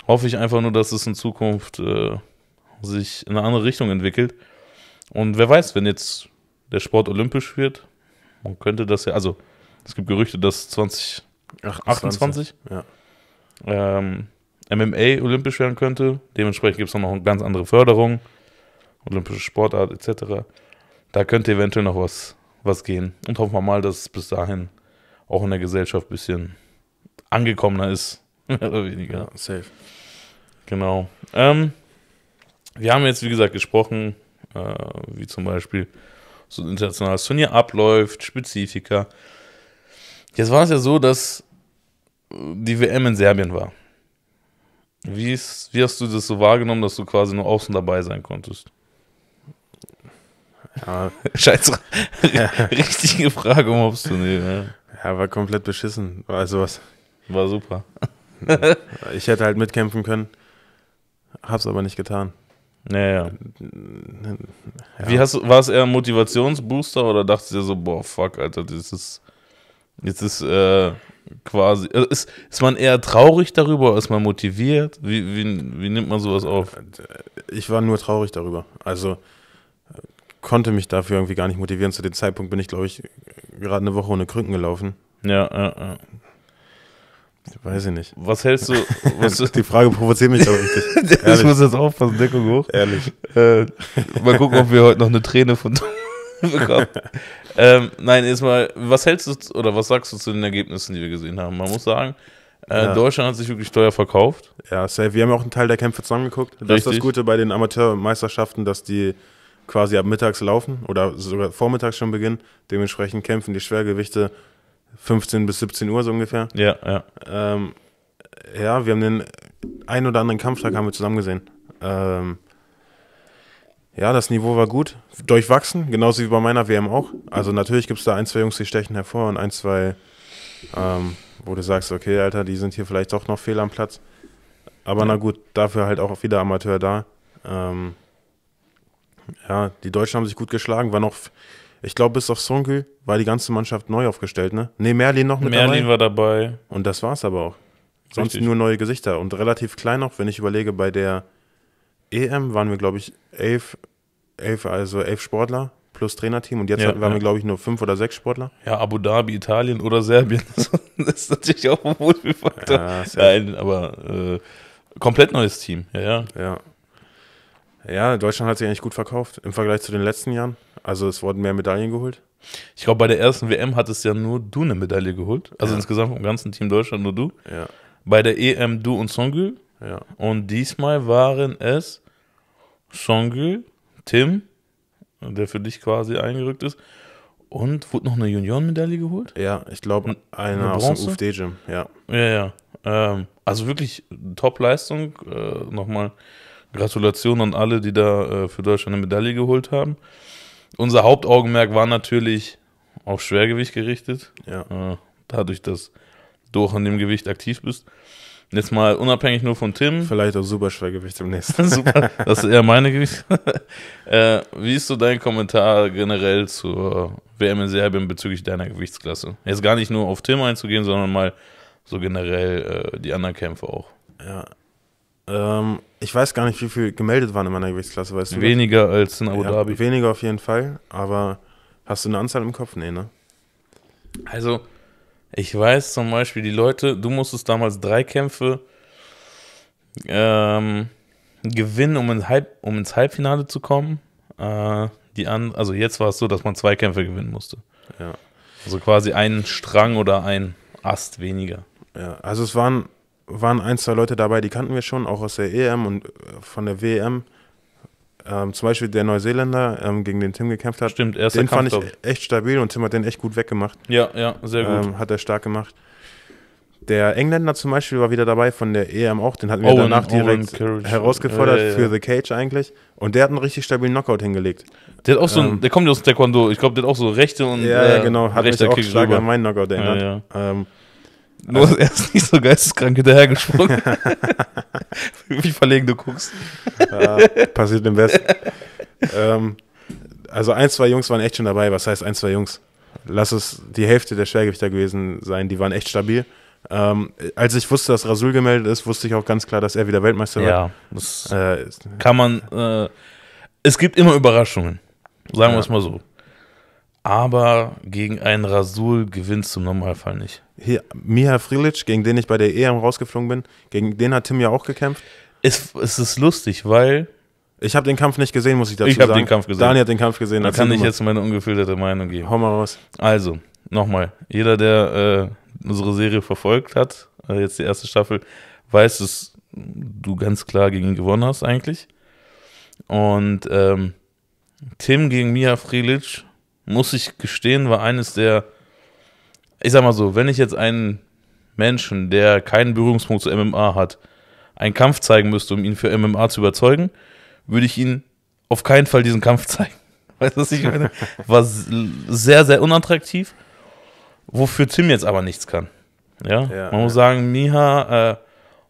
hoffe ich einfach nur, dass es in Zukunft äh, sich in eine andere Richtung entwickelt. Und wer weiß, wenn jetzt der Sport olympisch wird, man könnte das ja, also es gibt Gerüchte, dass 2028 ja. ähm, MMA olympisch werden könnte. Dementsprechend gibt es noch eine ganz andere Förderung, olympische Sportart etc. Da könnte eventuell noch was, was gehen. Und hoffen wir mal, dass es bis dahin auch in der Gesellschaft ein bisschen angekommener ist. Mehr oder weniger. Ja, safe. Genau. Ähm, wir haben jetzt, wie gesagt, gesprochen, äh, wie zum Beispiel so ein internationales Turnier abläuft, Spezifika. Jetzt war es ja so, dass äh, die WM in Serbien war. Wie, ist, wie hast du das so wahrgenommen, dass du quasi nur außen dabei sein konntest? Ja. Scheiß, ja. richtige Frage, um ob's zu nehmen. Ja. war komplett beschissen. Also was? War super. ich hätte halt mitkämpfen können, hab's aber nicht getan. Naja. Ja. Wie hast, war es eher ein Motivationsbooster oder dachtest du dir so, boah, fuck, Alter, das ist Jetzt ist äh, quasi, also ist, ist man eher traurig darüber, ist man motiviert? Wie, wie, wie nimmt man sowas auf? Äh, ich war nur traurig darüber. Also äh, konnte mich dafür irgendwie gar nicht motivieren. Zu dem Zeitpunkt bin ich, glaube ich, gerade eine Woche ohne Krücken gelaufen. Ja, ja, ja. Weiß ich nicht. Was hältst du? Was die Frage provoziert mich aber richtig. ich muss jetzt aufpassen, Deckung hoch. Ehrlich. Äh, mal gucken, ob wir heute noch eine Träne von bekommen. ähm, nein, erstmal, was hältst du oder was sagst du zu den Ergebnissen, die wir gesehen haben? Man muss sagen, äh, ja. Deutschland hat sich wirklich teuer verkauft. Ja, safe. Wir haben auch einen Teil der Kämpfe zusammengeguckt. Das ist das Gute bei den Amateurmeisterschaften, dass die quasi ab mittags laufen oder sogar vormittags schon beginnen. Dementsprechend kämpfen die Schwergewichte 15 bis 17 Uhr so ungefähr. Ja, ja. Ähm, ja, wir haben den einen oder anderen Kampftag haben wir zusammen gesehen. Ähm, ja, das Niveau war gut, durchwachsen, genauso wie bei meiner WM auch. Also natürlich gibt es da ein, zwei Jungs, die stechen hervor und ein, zwei, ähm, wo du sagst, okay, Alter, die sind hier vielleicht doch noch fehl am Platz. Aber ja. na gut, dafür halt auch wieder Amateur da. Ähm, ja, die Deutschen haben sich gut geschlagen, war noch, ich glaube, bis auf Sonkel war die ganze Mannschaft neu aufgestellt, ne? Ne, Merlin noch mit Merlin dabei. Merlin war dabei. Und das war's aber auch. Sonst Richtig. nur neue Gesichter und relativ klein auch, wenn ich überlege, bei der EM waren wir, glaube ich, elf, elf, also elf Sportler plus Trainerteam und jetzt ja, waren ja. wir, glaube ich, nur fünf oder sechs Sportler. Ja, Abu Dhabi, Italien oder Serbien. das ist natürlich auch ein Wohlfühlfaktor. Ja, Nein, aber äh, komplett neues Team, ja, ja. Ja. Ja, Deutschland hat sich eigentlich gut verkauft im Vergleich zu den letzten Jahren. Also es wurden mehr Medaillen geholt. Ich glaube, bei der ersten WM hattest ja nur du eine Medaille geholt. Also ja. insgesamt vom ganzen Team Deutschland nur du. Ja. Bei der EM du und Songül. Ja. Und diesmal waren es Shangul, Tim, der für dich quasi eingerückt ist. Und wurde noch eine Juniorenmedaille geholt? Ja, ich glaube, eine, eine aus dem UFD-Gym, ja. Ja, ja. Ähm, also wirklich Top-Leistung. Äh, Nochmal Gratulation an alle, die da äh, für Deutschland eine Medaille geholt haben. Unser Hauptaugenmerk war natürlich auf Schwergewicht gerichtet. Ja. Äh, dadurch, dass du auch in dem Gewicht aktiv bist. Jetzt mal unabhängig nur von Tim. Vielleicht auch super Schwergewicht im nächsten. Super, das ist eher meine Gewicht. äh, wie ist so dein Kommentar generell zur WM in Serbien bezüglich deiner Gewichtsklasse? Jetzt gar nicht nur auf Tim einzugehen, sondern mal so generell äh, die anderen Kämpfe auch. Ja. Ähm, ich weiß gar nicht, wie viel gemeldet waren in meiner Gewichtsklasse, weißt du? Weniger was? als in Abu Dhabi. Ja, weniger auf jeden Fall, aber hast du eine Anzahl im Kopf? Nee, ne? Also, ich weiß zum Beispiel, die Leute, du musstest damals drei Kämpfe ähm, gewinnen, um ins, Halb, um ins Halbfinale zu kommen. Äh, die an, also jetzt war es so, dass man zwei Kämpfe gewinnen musste. Ja. Also quasi einen Strang oder einen Ast weniger. Ja, also es waren, waren ein, zwei Leute dabei, die kannten wir schon, auch aus der EM und äh, von der WM ähm, zum Beispiel der Neuseeländer, ähm, gegen den Tim gekämpft hat. Stimmt, erster Den fand ich echt stabil und Tim hat den echt gut weggemacht. Ja, ja, sehr gut. Ähm, hat er stark gemacht. Der Engländer zum Beispiel war wieder dabei von der EM auch. Den hatten wir Owen, danach direkt herausgefordert ja, ja, ja. für The Cage eigentlich. Und der hat einen richtig stabilen Knockout hingelegt. Der hat auch so ein, ähm, der kommt aus Taekwondo. Ich glaube, der hat auch so rechte und ja, äh, genau. Hat mich auch stark an meinen Knockout erinnert. Ähm, nur also- er ist nicht so geisteskrank hinterhergesprungen. Wie verlegen du guckst. Ja, passiert im Westen. ähm, also ein, zwei Jungs waren echt schon dabei. Was heißt ein, zwei Jungs? Lass es die Hälfte der Schwergewichter gewesen sein. Die waren echt stabil. Ähm, als ich wusste, dass Rasul gemeldet ist, wusste ich auch ganz klar, dass er wieder Weltmeister ja, wird. Das äh, kann man. Äh, es gibt immer Überraschungen. Sagen ja. wir es mal so aber gegen einen Rasul gewinnst du im Normalfall nicht. Hier, Miha Frilic, gegen den ich bei der EM rausgeflogen bin, gegen den hat Tim ja auch gekämpft. Es, es ist lustig, weil. Ich habe den Kampf nicht gesehen, muss ich dazu ich sagen. Ich habe den Kampf gesehen. Dani hat den Kampf gesehen. Da kann ich jetzt meine ungefilterte Meinung geben. Hau mal raus. Also, nochmal. Jeder, der äh, unsere Serie verfolgt hat, äh, jetzt die erste Staffel, weiß, dass du ganz klar gegen ihn gewonnen hast eigentlich. Und ähm, Tim gegen Mia Frilic muss ich gestehen, war eines der, ich sag mal so, wenn ich jetzt einen Menschen, der keinen Berührungspunkt zu MMA hat, einen Kampf zeigen müsste, um ihn für MMA zu überzeugen, würde ich ihn auf keinen Fall diesen Kampf zeigen. Weißt du, was ich meine? War sehr, sehr unattraktiv, wofür Tim jetzt aber nichts kann. Ja, ja man muss ja. sagen, Miha äh,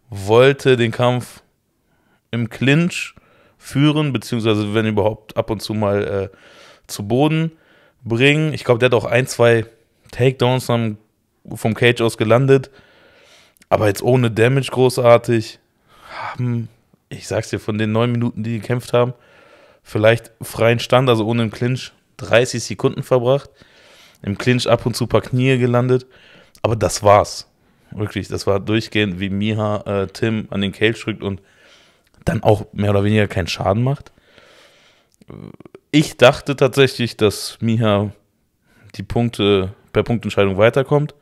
wollte den Kampf im Clinch führen, beziehungsweise wenn überhaupt ab und zu mal äh, zu Boden bringen. Ich glaube, der hat auch ein, zwei Takedowns vom, vom Cage aus gelandet. Aber jetzt ohne Damage großartig haben, hm, ich sag's dir, von den neun Minuten, die gekämpft haben, vielleicht freien Stand, also ohne im Clinch, 30 Sekunden verbracht. Im Clinch ab und zu ein paar Knie gelandet. Aber das war's. Wirklich, das war durchgehend, wie Miha äh, Tim an den Cage drückt und dann auch mehr oder weniger keinen Schaden macht ich dachte tatsächlich, dass Miha die Punkte per Punktentscheidung weiterkommt.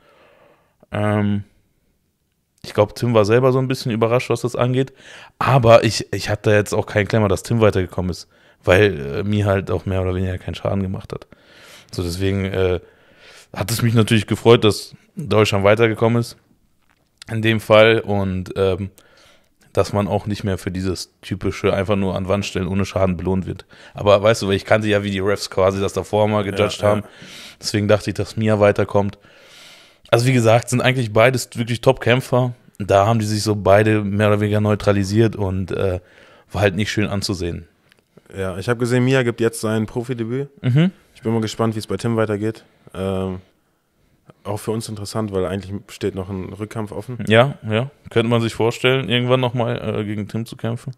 Ähm, ich glaube, Tim war selber so ein bisschen überrascht, was das angeht. Aber ich, ich hatte jetzt auch keinen Klemmer, dass Tim weitergekommen ist, weil äh, mir halt auch mehr oder weniger keinen Schaden gemacht hat. So, deswegen äh, hat es mich natürlich gefreut, dass Deutschland weitergekommen ist. In dem Fall. Und ähm, dass man auch nicht mehr für dieses typische einfach nur an Wand stellen ohne Schaden belohnt wird. Aber weißt du, weil ich kannte ja, wie die Refs quasi das davor mal gejudged ja, haben. Ja. Deswegen dachte ich, dass Mia weiterkommt. Also wie gesagt, sind eigentlich beides wirklich Top-Kämpfer. Da haben die sich so beide mehr oder weniger neutralisiert und äh, war halt nicht schön anzusehen. Ja, ich habe gesehen, Mia gibt jetzt sein Profidebüt. Mhm. Ich bin mal gespannt, wie es bei Tim weitergeht. Ähm, auch für uns interessant, weil eigentlich steht noch ein Rückkampf offen. Ja, ja. Könnte man sich vorstellen, irgendwann nochmal äh, gegen Tim zu kämpfen?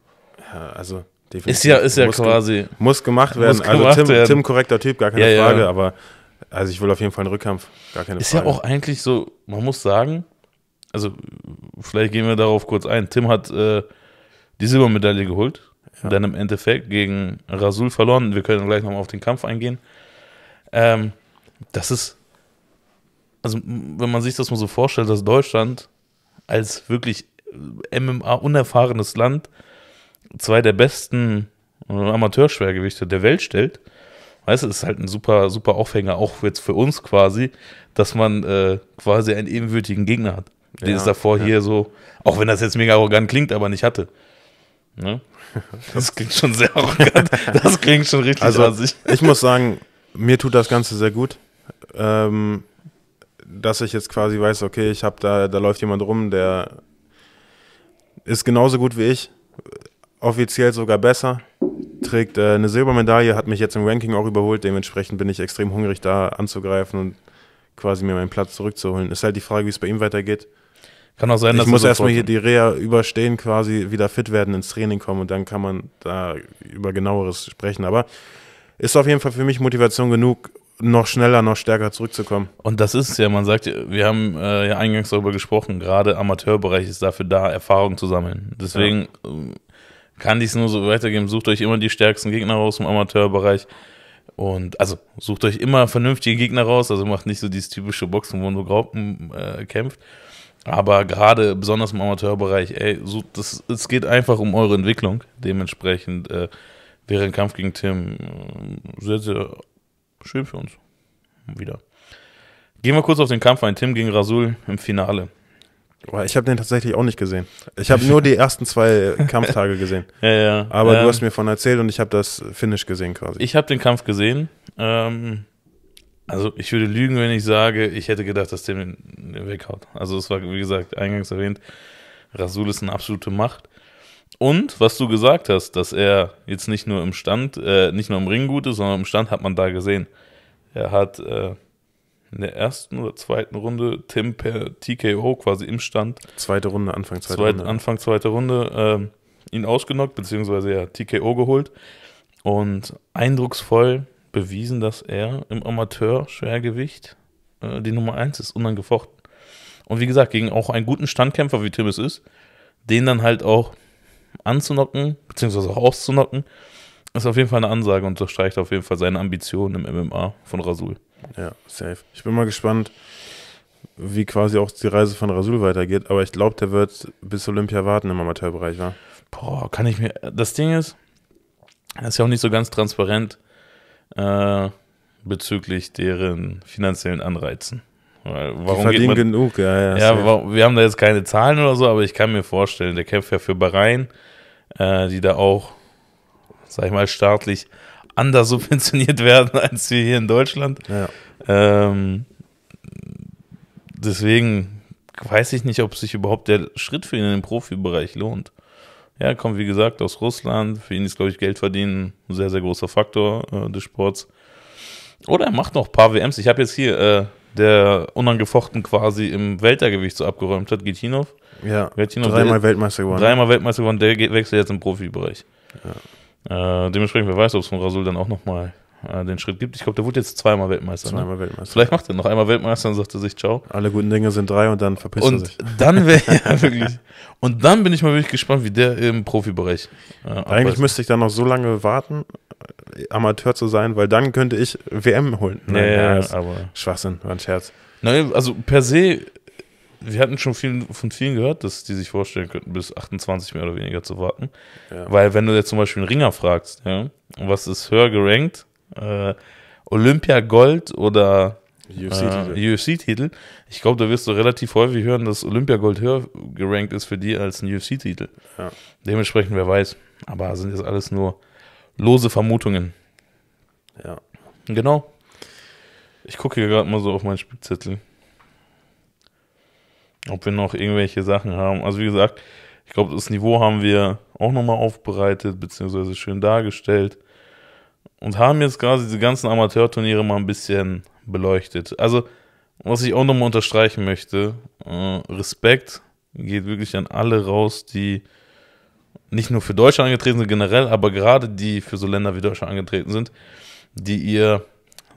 Ja, also definitiv. Ist ja, ist ja muss quasi. Ge muss gemacht werden. Muss also gemacht also Tim, werden. Tim, korrekter Typ, gar keine ja, Frage, ja. aber also ich will auf jeden Fall einen Rückkampf, gar keine ist Frage. Ist ja auch eigentlich so, man muss sagen, also vielleicht gehen wir darauf kurz ein. Tim hat äh, die Silbermedaille geholt, ja. dann im Endeffekt gegen Rasul verloren. Wir können gleich nochmal auf den Kampf eingehen. Ähm, das ist also wenn man sich das mal so vorstellt, dass Deutschland als wirklich äh, MMA unerfahrenes Land zwei der besten äh, Amateurschwergewichte der Welt stellt, weißt du, ist halt ein super, super Aufhänger, auch jetzt für uns quasi, dass man äh, quasi einen ebenwürdigen Gegner hat, den ja, es davor ja. hier so, auch wenn das jetzt mega arrogant klingt, aber nicht hatte. Ne? Das klingt schon sehr arrogant. Das klingt schon richtig also, Ich muss sagen, mir tut das Ganze sehr gut. Ähm, dass ich jetzt quasi weiß, okay, ich habe da, da läuft jemand rum, der ist genauso gut wie ich, offiziell sogar besser, trägt äh, eine Silbermedaille, hat mich jetzt im Ranking auch überholt, dementsprechend bin ich extrem hungrig, da anzugreifen und quasi mir meinen Platz zurückzuholen. Ist halt die Frage, wie es bei ihm weitergeht. Kann auch sein, dass ich muss erstmal hier die Reha überstehen, quasi wieder fit werden, ins Training kommen und dann kann man da über genaueres sprechen. Aber ist auf jeden Fall für mich Motivation genug, noch schneller, noch stärker zurückzukommen. Und das ist es ja, man sagt, wir haben äh, ja eingangs darüber gesprochen, gerade Amateurbereich ist dafür da, Erfahrung zu sammeln. Deswegen ja. Äh, kann ich es nur so weitergeben, sucht euch immer die stärksten Gegner raus im Amateurbereich. Und also sucht euch immer vernünftige Gegner raus, also macht nicht so dieses typische Boxen, wo nur Graupen äh, kämpft. Aber gerade besonders im Amateurbereich, ey, so, das, es geht einfach um eure Entwicklung. Dementsprechend äh, wäre ein Kampf gegen Tim äh, sehr, sehr Schön für uns. Wieder. Gehen wir kurz auf den Kampf ein. Tim gegen Rasul im Finale. Ich habe den tatsächlich auch nicht gesehen. Ich habe nur die ersten zwei äh, Kampftage gesehen. ja, ja. Aber ähm, du hast mir von erzählt und ich habe das Finish gesehen quasi. Ich habe den Kampf gesehen. Ähm, also ich würde lügen, wenn ich sage, ich hätte gedacht, dass Tim den weghaut. Also es war, wie gesagt, eingangs erwähnt, Rasul ist eine absolute Macht. Und was du gesagt hast, dass er jetzt nicht nur im Stand, äh, nicht nur im Ring gut ist, sondern im Stand hat man da gesehen. Er hat äh, in der ersten oder zweiten Runde Tim per TKO quasi im Stand. Zweite Runde, Anfang zweite zweit, Runde. Anfang zweite Runde äh, ihn ausgenockt, beziehungsweise ja TKO geholt. Und eindrucksvoll bewiesen, dass er im Amateur-Schwergewicht äh, die Nummer 1 ist, unangefochten. Und wie gesagt, gegen auch einen guten Standkämpfer wie Tim es ist, den dann halt auch anzunocken, beziehungsweise auch auszunocken, ist auf jeden Fall eine Ansage und unterstreicht auf jeden Fall seine Ambitionen im MMA von Rasul. Ja, safe. Ich bin mal gespannt, wie quasi auch die Reise von Rasul weitergeht, aber ich glaube, der wird bis Olympia warten im Amateurbereich, wa? Boah, kann ich mir. Das Ding ist, das ist ja auch nicht so ganz transparent äh, bezüglich deren finanziellen Anreizen. Warum die verdienen genug, ja. Ja, ja wir haben da jetzt keine Zahlen oder so, aber ich kann mir vorstellen, der kämpft ja für Bahrain, äh, die da auch, sag ich mal, staatlich anders subventioniert werden als wir hier in Deutschland. Ja. Ähm, deswegen weiß ich nicht, ob sich überhaupt der Schritt für ihn in den Profibereich lohnt. Ja, kommt wie gesagt aus Russland. Für ihn ist, glaube ich, Geld verdienen ein sehr, sehr großer Faktor äh, des Sports. Oder er macht noch ein paar WMs. Ich habe jetzt hier äh, der unangefochten quasi im Weltergewicht so abgeräumt hat, Gitinov. Ja, Gitinov, dreimal Weltmeister geworden. Dreimal Weltmeister geworden, der wechselt jetzt im Profibereich. Ja. Äh, dementsprechend, wer weiß, ob es von Rasul dann auch nochmal äh, den Schritt gibt. Ich glaube, der wurde jetzt zweimal Weltmeister. Ne? Zweimal ne? Weltmeister. Vielleicht macht er noch einmal Weltmeister und sagt er sich Ciao. Alle guten Dinge sind drei und dann verpisst und er sich. Dann wäre ja wirklich. Und dann bin ich mal wirklich gespannt, wie der im Profibereich. Äh, Eigentlich müsste ich dann noch so lange warten, Amateur zu sein, weil dann könnte ich WM holen. Nein, ja, ja, aber Schwachsinn, war ein Scherz. Nein, also per se, wir hatten schon vielen, von vielen gehört, dass die sich vorstellen könnten, bis 28 mehr oder weniger zu warten. Ja. Weil wenn du jetzt zum Beispiel einen Ringer fragst, ja, was ist höher gerankt? Äh, Olympia Gold oder UFC-Titel. Äh, ufc Ich glaube, da wirst du relativ häufig hören, dass Olympia Gold höher gerankt ist für die als ein UFC-Titel. Ja. Dementsprechend, wer weiß. Aber sind jetzt alles nur Lose Vermutungen. Ja. Genau. Ich gucke hier gerade mal so auf meinen Spickzettel. Ob wir noch irgendwelche Sachen haben. Also wie gesagt, ich glaube, das Niveau haben wir auch nochmal aufbereitet, beziehungsweise schön dargestellt. Und haben jetzt gerade diese ganzen Amateurturniere mal ein bisschen beleuchtet. Also, was ich auch nochmal unterstreichen möchte, äh, Respekt geht wirklich an alle raus, die nicht nur für Deutschland angetreten sind generell, aber gerade die für so Länder wie Deutschland angetreten sind, die ihr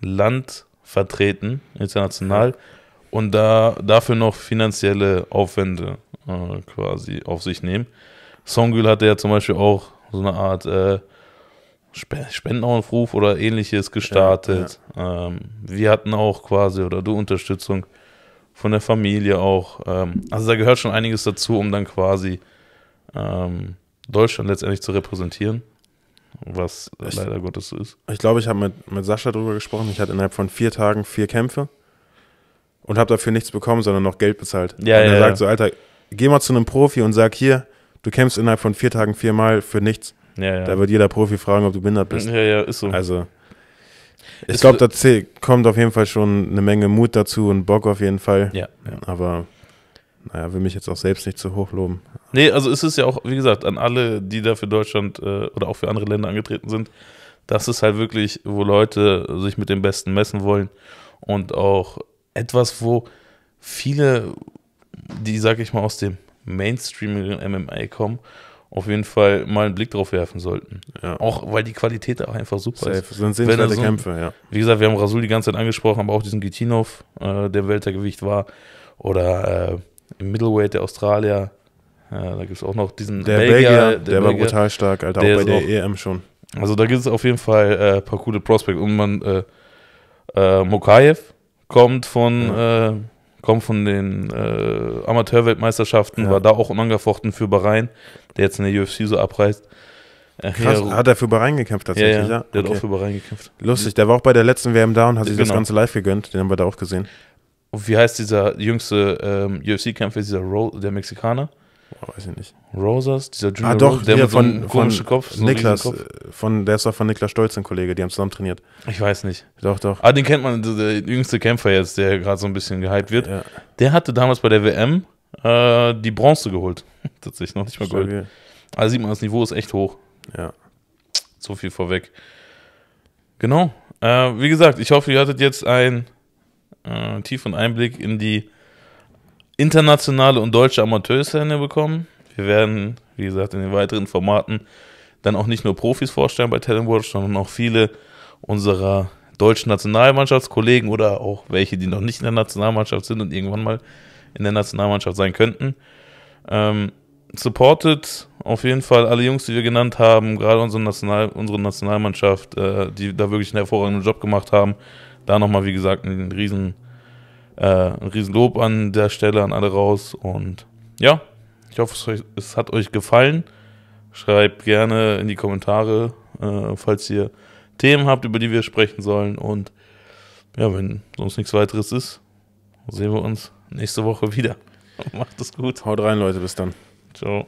Land vertreten, international, und da dafür noch finanzielle Aufwände äh, quasi auf sich nehmen. Songül hatte ja zum Beispiel auch so eine Art äh, Spendenaufruf oder ähnliches gestartet. Ja, ja. Ähm, wir hatten auch quasi, oder du Unterstützung von der Familie auch. Ähm, also da gehört schon einiges dazu, um dann quasi ähm, Deutschland letztendlich zu repräsentieren, was ich, leider Gottes so ist. Ich glaube, ich habe mit, mit Sascha darüber gesprochen. Ich hatte innerhalb von vier Tagen vier Kämpfe und habe dafür nichts bekommen, sondern noch Geld bezahlt. Ja, und er ja, sagt so, Alter, geh mal zu einem Profi und sag hier, du kämpfst innerhalb von vier Tagen viermal für nichts. Ja, ja. Da wird jeder Profi fragen, ob du behindert bist. Ja, ja, ist so. Also, ich glaube, da kommt auf jeden Fall schon eine Menge Mut dazu und Bock auf jeden Fall. Ja. ja. Aber naja, will mich jetzt auch selbst nicht zu hoch loben. Nee, also es ist ja auch, wie gesagt, an alle, die da für Deutschland äh, oder auch für andere Länder angetreten sind, das ist halt wirklich, wo Leute sich mit dem Besten messen wollen und auch etwas, wo viele, die, sag ich mal, aus dem mainstreamigen MMA kommen, auf jeden Fall mal einen Blick drauf werfen sollten. Ja. Auch weil die Qualität auch einfach super Safe. ist. Sind sehenswerte so, also- Kämpfe, ja. Wie gesagt, wir haben Rasul die ganze Zeit angesprochen, aber auch diesen Gitinov, äh, der Weltergewicht war. Oder äh, im Middleweight der Australier. Ja, da gibt es auch noch diesen der Belgier. Belgier der, der war brutal stark, Alter, auch bei der auch, EM schon. Also da gibt es auf jeden Fall äh, ein paar coole Prospects. Und man, äh, äh, Mokayev kommt von, ja. Äh, kommt von den äh, Amateurweltmeisterschaften, ja. war da auch unangefochten für Bahrain, der jetzt in der UFC so abreißt. Äh, Krass, ja, hat er für Bahrain gekämpft tatsächlich, ja? ja. Der okay. hat auch für Bahrain gekämpft. Lustig, der war auch bei der letzten WM da und hat sich genau. das Ganze live gegönnt, den haben wir da auch gesehen. Und wie heißt dieser jüngste ähm, UFC-Kämpfer, dieser Ro der Mexikaner? Oh, weiß ich nicht. Rosas, dieser Junior ah, doch, Rose, der ja, mit so von, Kopf. So Niklas, Kopf. Äh, von, der ist doch von Niklas Stolz ein Kollege, die haben zusammen trainiert. Ich weiß nicht. Doch, doch. Ah, den kennt man, der jüngste Kämpfer jetzt, der gerade so ein bisschen gehypt wird. Ja. Der hatte damals bei der WM äh, die Bronze geholt. Tatsächlich, noch nicht mal Stabil. Gold. Also sieht man, das Niveau ist echt hoch. Ja. So viel vorweg. Genau. Äh, wie gesagt, ich hoffe, ihr hattet jetzt ein äh, tiefen Einblick in die internationale und deutsche Amateurszene bekommen. Wir werden, wie gesagt, in den weiteren Formaten dann auch nicht nur Profis vorstellen bei Talentwatch, sondern auch viele unserer deutschen Nationalmannschaftskollegen oder auch welche, die noch nicht in der Nationalmannschaft sind und irgendwann mal in der Nationalmannschaft sein könnten. Ähm, supportet auf jeden Fall alle Jungs, die wir genannt haben, gerade unsere, National, unsere Nationalmannschaft, äh, die da wirklich einen hervorragenden Job gemacht haben. Da nochmal, wie gesagt, ein riesen, äh, ein riesen Lob an der Stelle an alle raus. Und ja, ich hoffe, es, hat euch gefallen. Schreibt gerne in die Kommentare, äh, falls ihr Themen habt, über die wir sprechen sollen. Und ja, wenn sonst nichts weiteres ist, sehen wir uns nächste Woche wieder. Macht es gut. Haut rein, Leute. Bis dann. Ciao.